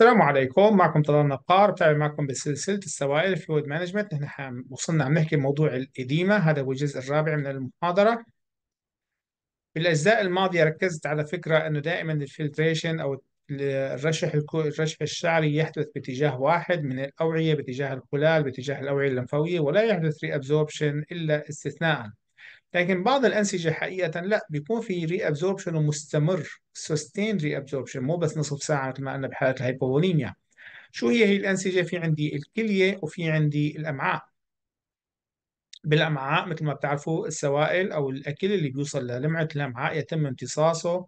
السلام عليكم معكم طلال نقار بتابع معكم بسلسلة السوائل فلويد مانجمنت نحن وصلنا عم نحكي بموضوع الإديمة هذا هو الجزء الرابع من المحاضرة بالاجزاء الماضية ركزت على فكرة أنه دائما الفلتريشن أو الرشح الرشح الشعري يحدث باتجاه واحد من الأوعية باتجاه الخلال باتجاه الأوعية اللمفاوية ولا يحدث ريابزوربشن إلا استثناءً لكن بعض الأنسجة حقيقة لا بيكون في ري ابزوربشن ومستمر سوستين ري ابزوربشن مو بس نصف ساعة مثل ما قلنا بحالة الهيبوفوليميا شو هي هي الأنسجة في عندي الكلية وفي عندي الأمعاء بالأمعاء مثل ما بتعرفوا السوائل أو الأكل اللي بيوصل للمعة الأمعاء يتم امتصاصه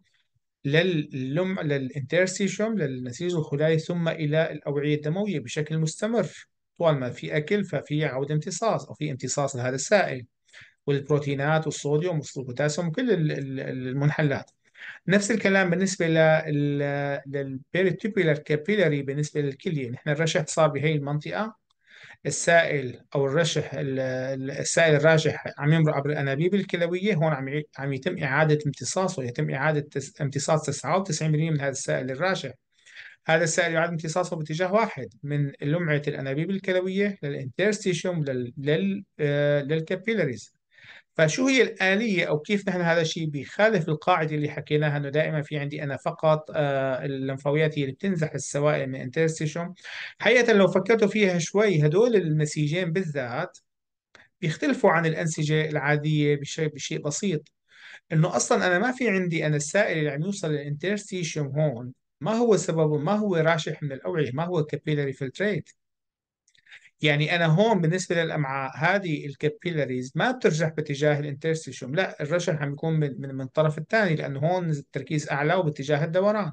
لللم للانترسيشوم للنسيج الخلايا ثم إلى الأوعية الدموية بشكل مستمر طوال ما في أكل ففي عودة امتصاص أو في امتصاص لهذا السائل والبروتينات والصوديوم والبوتاسيوم وكل المنحلات نفس الكلام بالنسبه للبيريتوبيلر كابيلاري بالنسبه للكليه نحن الرشح صار بهي المنطقه السائل او الرشح السائل الراجح عم يمرق عبر الانابيب الكلويه هون عم عم يتم اعاده امتصاصه يتم اعاده امتصاص 99% من هذا السائل الراجح هذا السائل يعاد امتصاصه باتجاه واحد من لمعه الانابيب الكلويه للانترستيشيوم لل... لل... آه، للكابيلاريز فشو هي الآلية أو كيف نحن هذا الشيء بيخالف القاعدة اللي حكيناها أنه دائما في عندي أنا فقط آه، اللمفاويات هي اللي بتنزح السوائل من انترستيشن حقيقة لو فكرتوا فيها شوي هدول النسيجين بالذات بيختلفوا عن الأنسجة العادية بشيء, بشيء بسيط انه اصلا انا ما في عندي انا السائل اللي عم يوصل للانترستيشوم هون ما هو سببه ما هو راشح من الاوعيه ما هو كابيلاري فلتريت يعني انا هون بالنسبه للامعاء هذه الكابيلاريز ما بترجح باتجاه الانترستيشوم لا الرشح عم يكون من من, من الطرف الثاني لانه هون التركيز اعلى وباتجاه الدوران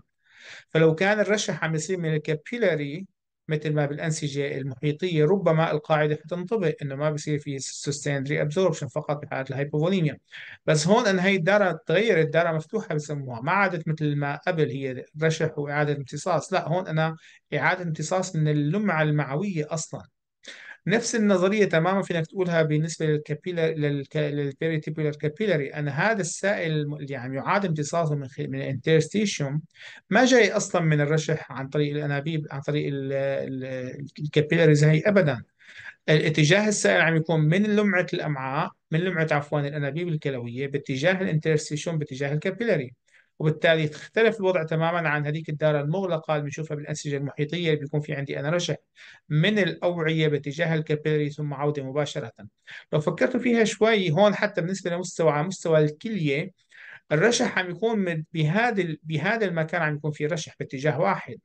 فلو كان الرشح عم يصير من الكابيلاري مثل ما بالانسجه المحيطيه ربما القاعده حتنطبق انه ما بصير في سستيند ري ابزوربشن فقط بحاله الهايبوفوليميا بس هون ان هي الداره تغيرت داره مفتوحه بسموها ما عادت مثل ما قبل هي رشح واعاده امتصاص لا هون انا اعاده امتصاص من اللمعه المعويه اصلا نفس النظريه تماما فينك تقولها بالنسبه للكابيلر للبيريتيبولار كابيلاري ان هذا السائل اللي عم يعني يعاد امتصاصه من خل... من الانترستيشيوم ما جاي اصلا من الرشح عن طريق الانابيب عن طريق ال... الكابيلاريز هي ابدا الاتجاه السائل عم يكون من لمعه الامعاء من لمعه عفوا الانابيب الكلويه باتجاه الانترستيشيوم باتجاه الكابيلاري وبالتالي تختلف الوضع تماما عن هذيك الدارة المغلقة اللي بنشوفها بالأنسجة المحيطية اللي بيكون في عندي أنا رشح من الأوعية باتجاه الكابيلري ثم عودة مباشرة لو فكرتوا فيها شوي هون حتى بالنسبة لمستوى على مستوى الكلية الرشح عم يكون بهذا بهذا المكان عم يكون في رشح باتجاه واحد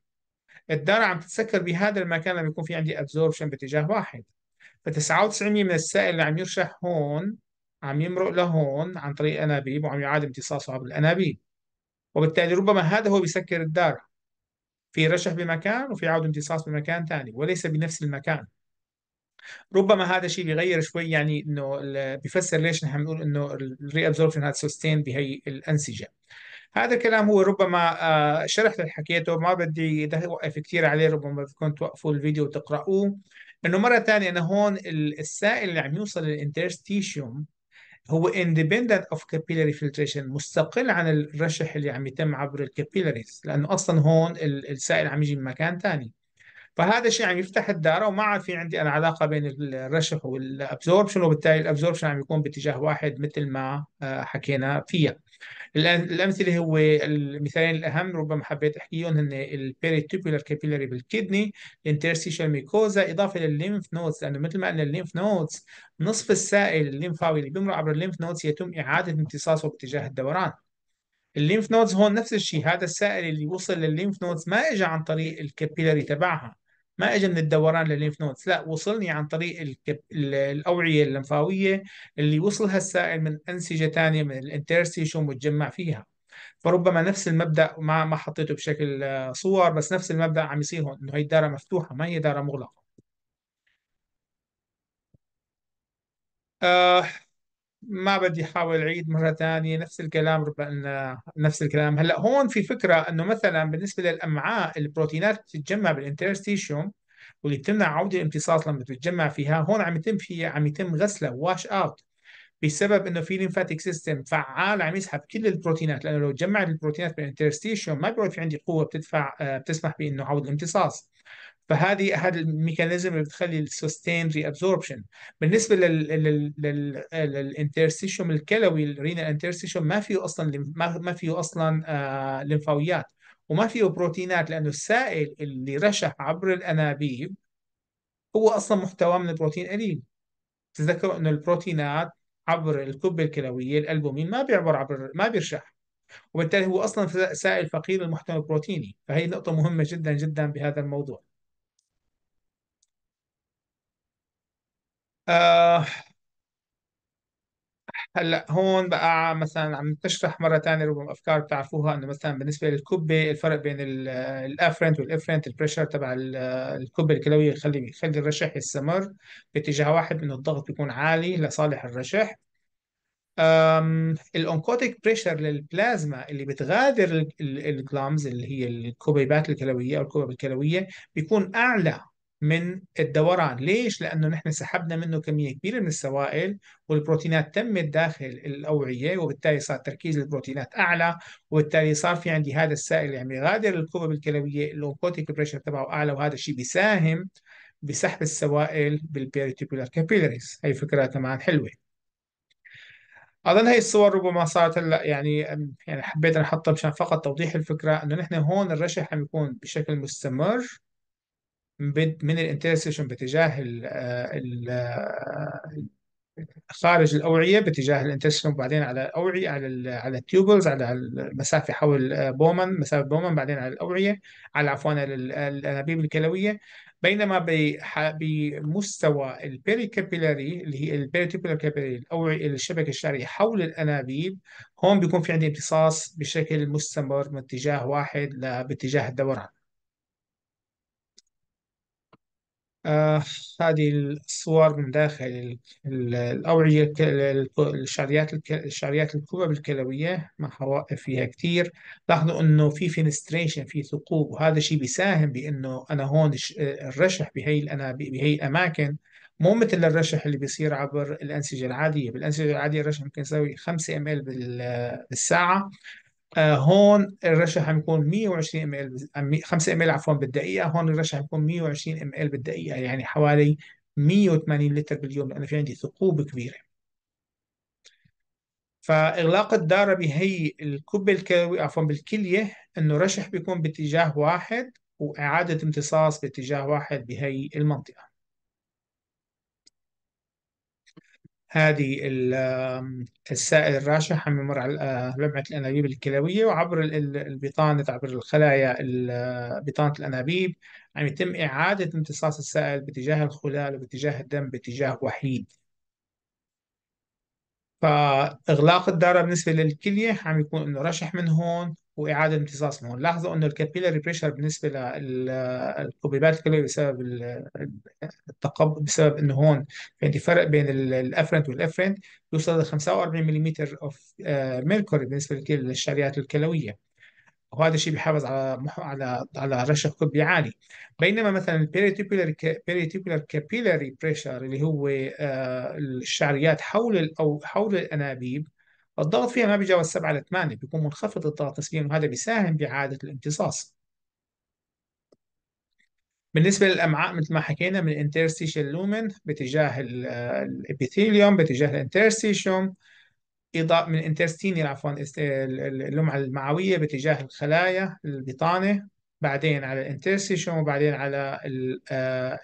الدارة عم تتسكر بهذا المكان لما يكون في عندي ابزوربشن باتجاه واحد ف 99% من السائل اللي عم يرشح هون عم يمرق لهون عن طريق انابيب وعم يعاد امتصاصها بالانابيب وبالتالي ربما هذا هو بيسكر الدار في رشح بمكان وفي عود امتصاص بمكان ثاني وليس بنفس المكان ربما هذا الشيء بيغير شوي يعني انه بيفسر ليش نحن بنقول انه الري ابزوربشن هذا سستين بهي الانسجه هذا الكلام هو ربما آه، شرح اللي حكيته ما بدي اوقف كثير عليه ربما بدكم توقفوا الفيديو وتقرأوه انه مره ثانيه انه هون السائل اللي عم يوصل للانترستيشيوم هو independent of capillary filtration مستقل عن الرشح اللي عم يتم عبر الكابيلاريز لانه اصلا هون السائل عم يجي من مكان ثاني فهذا الشيء عم يعني يفتح الداره وما عاد في عندي انا علاقه بين الرشح والابزوربشن وبالتالي الابزوربشن عم يكون باتجاه واحد مثل ما آه، حكينا فيها الامثله هو المثالين الاهم ربما حبيت احكيهم هن البيريتوبولار كابيلاري بالكدني الانترستيشال ميكوزا اضافه للليمف نودز لانه مثل ما قلنا الليمف نودز نصف السائل الليمفاوي اللي بيمر عبر الليمف نودز يتم اعاده امتصاصه باتجاه الدوران الليمف نودز هون نفس الشيء هذا السائل اللي وصل للليمف نودز ما اجى عن طريق الكابيلاري تبعها ما اجى من الدوران للليمف نودز لا وصلني عن طريق الكب... الاوعيه اللمفاويه اللي وصلها السائل من انسجه ثانيه من الانترستيشن متجمع فيها فربما نفس المبدا ما ما حطيته بشكل آه، صور بس نفس المبدا عم يصير هون انه هي الداره مفتوحه ما هي داره مغلقه آه ما بدي احاول اعيد مره ثانيه نفس الكلام ربما نفس الكلام هلا هون في فكره انه مثلا بالنسبه للامعاء البروتينات بتتجمع بالانترستيشيوم واللي بتمنع عوده الامتصاص لما بتتجمع فيها هون عم يتم في عم يتم غسلها واش اوت بسبب انه في ليمفاتيك سيستم فعال عم يسحب كل البروتينات لانه لو جمعت البروتينات بالانترستيشيوم ما بيكون في عندي قوه بتدفع آه، بتسمح بانه عوده الامتصاص فهذه هذا الميكانيزم اللي بتخلي السستين ري ابزوربشن بالنسبه للانترستيشوم الكلوي الرينال انترستيشوم ما فيه اصلا ما فيه اصلا لمفاويات آه، وما فيه بروتينات لانه السائل اللي رشح عبر الانابيب هو اصلا محتوى من البروتين قليل تذكروا انه البروتينات عبر الكبه الكلويه الالبومين ما بيعبر عبر ما بيرشح وبالتالي هو اصلا سائل فقير المحتوى البروتيني فهي نقطه مهمه جدا جدا بهذا الموضوع آه هلا هون بقى مثلا عم تشرح مره ثانيه ربما افكار بتعرفوها انه مثلا بالنسبه للكبه الفرق بين الافرنت والافرنت البريشر تبع الكبه الكلويه يخلي يخلي الرشح يستمر باتجاه واحد انه الضغط بيكون عالي لصالح الرشح الانكوتيك بريشر للبلازما اللي بتغادر الجلامز اللي هي الكوبيبات الكلويه او الكبب الكلويه بيكون اعلى من الدوران ليش؟ لأنه نحن سحبنا منه كمية كبيرة من السوائل والبروتينات تمت داخل الأوعية وبالتالي صار تركيز البروتينات أعلى وبالتالي صار في عندي هذا السائل اللي يعني عم يغادر الكوبب الكلوية الأونكوتيك بريشر تبعه أعلى وهذا الشيء بيساهم بسحب السوائل بالبيريتيبولار كابيلاريز هي فكرة كمان حلوة اظن هي الصور ربما صارت هلا يعني يعني حبيت انا احطها مشان فقط توضيح الفكره انه نحن هون الرشح عم يكون بشكل مستمر من الانترسيشن باتجاه ال خارج الاوعيه باتجاه الانترسيشن وبعدين على الاوعيه على الـ على التيوبلز على المسافه حول بومن مسافه بومن بعدين على الاوعيه على عفوا الانابيب الكلويه بينما بمستوى البيريكابيلاري اللي هي البيريتيبولار كابيلاري الاوعيه الشبكه الشعريه حول الانابيب هون بيكون في عندي امتصاص بشكل مستمر من اتجاه واحد باتجاه الدوران آه هذه الصور من داخل الأوعية الشعريات الشعريات الكبب الكلوية مع حوائف فيها كثير لاحظوا إنه في فينستريشن في ثقوب وهذا الشيء بيساهم بإنه أنا هون الرشح بهي أنا بهي الأماكن مو مثل الرشح اللي بيصير عبر الأنسجة العادية بالأنسجة العادية الرشح ممكن يساوي 5 ml بالساعة آه، هون عم حيكون 120 ام ال 5 ام ال عفوا بالدقيقه هون الرشح حيكون 120 ام ال بالدقيقه يعني حوالي 180 لتر باليوم لانه في عندي ثقوب كبيره فاغلاق الداره بهي الكبه الكلوي عفوا بالكليه انه رشح بيكون باتجاه واحد واعاده امتصاص باتجاه واحد بهي المنطقه هذه السائل الراشح عم يمر على آه، لمعة الأنابيب الكلوية وعبر البطانة عبر الخلايا آه، بطانة الأنابيب عم يتم إعادة امتصاص السائل باتجاه الخلال وباتجاه الدم باتجاه وحيد فاغلاق الداره بالنسبه للكليه عم يكون انه رشح من هون واعاده امتصاص من هون لاحظوا انه الكابيلاري بريشر بالنسبه للقبيبات الكلويه بسبب التقب بسبب انه هون في عندي فرق بين الافرنت والافرنت يوصل ل 45 ملم اوف ميركوري بالنسبه للشعريات الكلويه وهذا الشيء بيحافظ على محو على على رشح قلبي عالي بينما مثلا البيريتيبولار بيريتيبولار كابيلاري بريشر اللي هو آه، الشعريات حول او حول الانابيب الضغط فيها ما بيتجاوز 7 ل 8 بيكون منخفض الضغط نسبيا وهذا بيساهم باعاده الامتصاص بالنسبة للأمعاء مثل ما حكينا من الانترستيشن لومن باتجاه الابيثيليوم آه، باتجاه الانترستيشيوم اضاءه من انترستينيال عفوا اللمعه المعويه باتجاه الخلايا البطانه بعدين على الانترستيشن وبعدين على آه،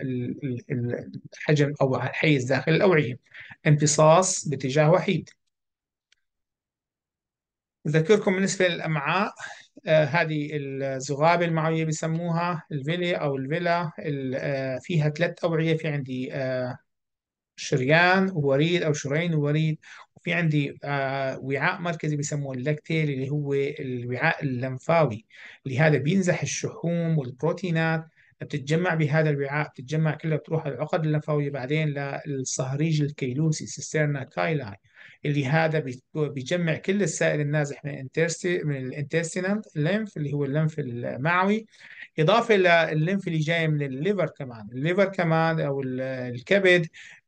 الحجم او الحيز داخل الاوعيه امتصاص باتجاه وحيد أذكركم بالنسبة للأمعاء آه، هذه الزغابة المعوية بسموها الفيلي أو الفيلا آه، فيها ثلاث أوعية في عندي شريان ووريد أو شريين ووريد في عندي آه، وعاء مركزي بيسموه اللاكتيل اللي هو الوعاء اللمفاوي لهذا بينزح الشحوم والبروتينات بتتجمع بهذا الوعاء بتتجمع كلها بتروح العقد اللمفاوية بعدين للصهريج الكيلوسي سيسترنا كايلاي اللي هذا بيجمع كل السائل النازح من الانترستي من الانترستينال لينف اللي هو الليمف المعوي اضافه للليمف اللي جاي من الليفر كمان الليفر كمان او الكبد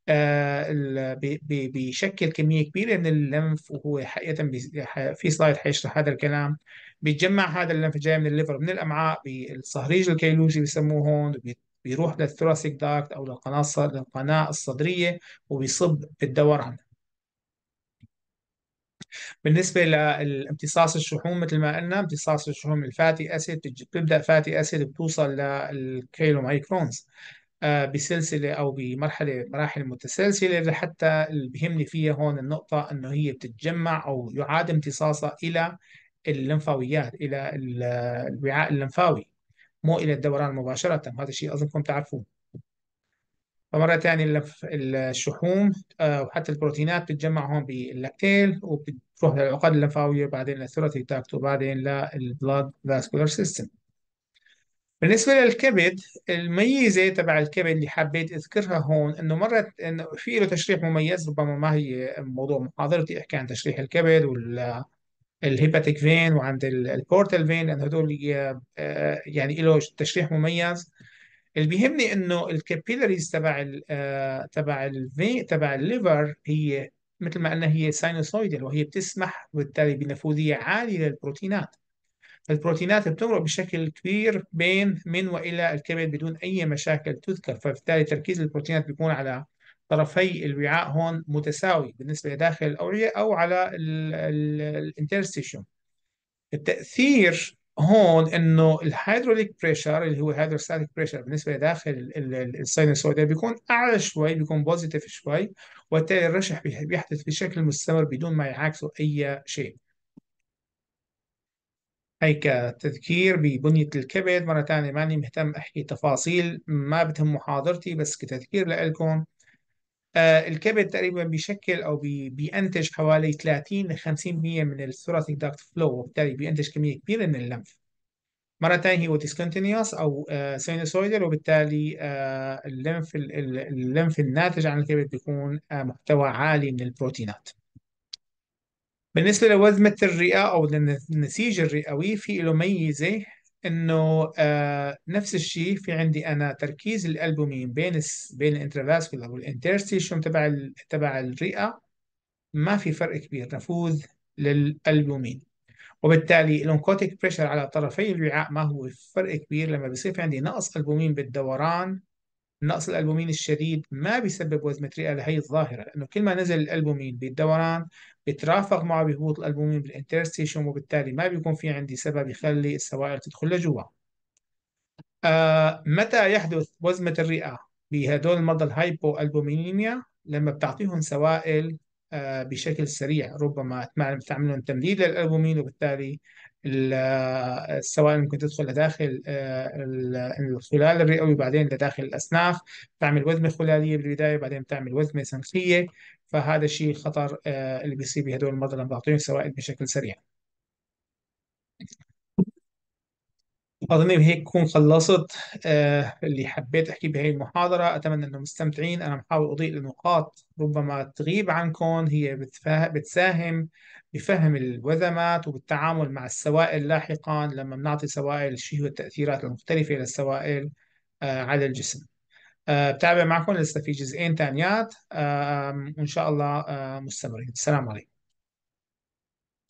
آه، بيشكل كمية كبيرة من اللمف وهو حقيقة في سلايد حيشرح هذا الكلام بيتجمع هذا اللمف جاي من الليفر من الأمعاء بالصهريج الكيلوجي بيسموه هون بيروح للثوراسيك داكت أو للقناة للقناة الصدرية وبيصب في الدوران بالنسبة لامتصاص الشحوم مثل ما قلنا امتصاص الشحوم الفاتي أسيد بتبدأ فاتي أسيد بتوصل للكيلو مايكرونز آه، بسلسلة أو بمرحلة مراحل متسلسلة لحتى اللي بهمني فيها هون النقطة أنه هي بتتجمع أو يعاد امتصاصها إلى الليمفاويات إلى الوعاء الليمفاوي مو إلى الدوران مباشرة هذا الشيء أظنكم تعرفوه فمرة ثانية الشحوم آه، وحتى البروتينات بتتجمع هون باللاكتيل وبتروح للعقد الليمفاوية بعدين للثيراتيك تاكت وبعدين للبلاد فاسكولار سيستم بالنسبة للكبد الميزة تبع الكبد اللي حبيت أذكرها هون إنه مرة إنه في له تشريح مميز ربما ما هي موضوع محاضرتي أحكي عن تشريح الكبد وال الهيباتيك فين وعند البورتال فين لأنه هدول آه، يعني له تشريح مميز اللي بيهمني إنه الكابيلاريز تبع الـ آه، تبع الفين تبع الليفر هي مثل ما قلنا هي ساينوسويدال وهي بتسمح بالتالي بنفوذية عالية للبروتينات البروتينات بتمرق بشكل كبير بين من والى الكبد بدون اي مشاكل تذكر فبالتالي تركيز البروتينات بيكون على طرفي الوعاء هون متساوي بالنسبه لداخل الاوعيه او على الانترستيشن التاثير هون انه الهيدروليك بريشر اللي هو هيدروستاتيك بريشر بالنسبه لداخل الساينوسويد بيكون اعلى شوي بيكون بوزيتيف شوي وبالتالي الرشح بيحدث بشكل مستمر بدون ما يعاكسه اي شيء هي كتذكير ببنية الكبد مرة تانية ماني مهتم أحكي تفاصيل ما بتهم محاضرتي بس كتذكير لإلكم آه الكبد تقريبا بيشكل أو بي بينتج حوالي 30 ل 50% من الثوراتيك داكت فلو وبالتالي بينتج كمية كبيرة من اللمف مرة تانية هو ديسكونتينيوس أو آه وبالتالي آه اللمف اللمف الناتج عن الكبد بيكون آه، محتوى عالي من البروتينات بالنسبة لوزمة الرئة أو للنسيج الرئوي في له ميزة إنه آه نفس الشيء في عندي أنا تركيز الألبومين بين الـ بين الانترفاسكولار والانترستيشن تبع تبع الرئة ما في فرق كبير نفوذ للألبومين وبالتالي الأونكوتيك بريشر على طرفي الوعاء ما هو فرق كبير لما بصير في عندي نقص ألبومين بالدوران نقص الألبومين الشديد ما بيسبب رئه لهي الظاهرة لأنه كل ما نزل الألبومين بالدوران بترافق معه بهبوط الألبومين بالانترستيشن وبالتالي ما بيكون في عندي سبب يخلي السوائل تدخل لجوا آه متى يحدث وزمة الرئة بهدول المرضى الهايبو ألبومينيميا لما بتعطيهم سوائل آه بشكل سريع ربما تعمل لهم تمديد للألبومين وبالتالي السوائل ممكن تدخل لداخل آه، الخلال الرئوي وبعدين لداخل الأسناخ تعمل وزمة خلالية بالبداية بعدين تعمل وزمة سنخية فهذا الشيء خطر آه، اللي بيصيب بهدول المرضى لما بعطيهم سوائل بشكل سريع أظن بهيك تكون خلصت آه اللي حبيت أحكي بهي المحاضرة أتمنى أنه مستمتعين أنا محاول أضيء لنقاط ربما تغيب عنكم هي بتساهم بفهم الوذمات وبالتعامل مع السوائل لاحقا لما بنعطي سوائل شو التأثيرات المختلفة للسوائل آه على الجسم آه بتابع معكم لسه في جزئين ثانيات آه، وإن شاء الله آه، مستمرين السلام عليكم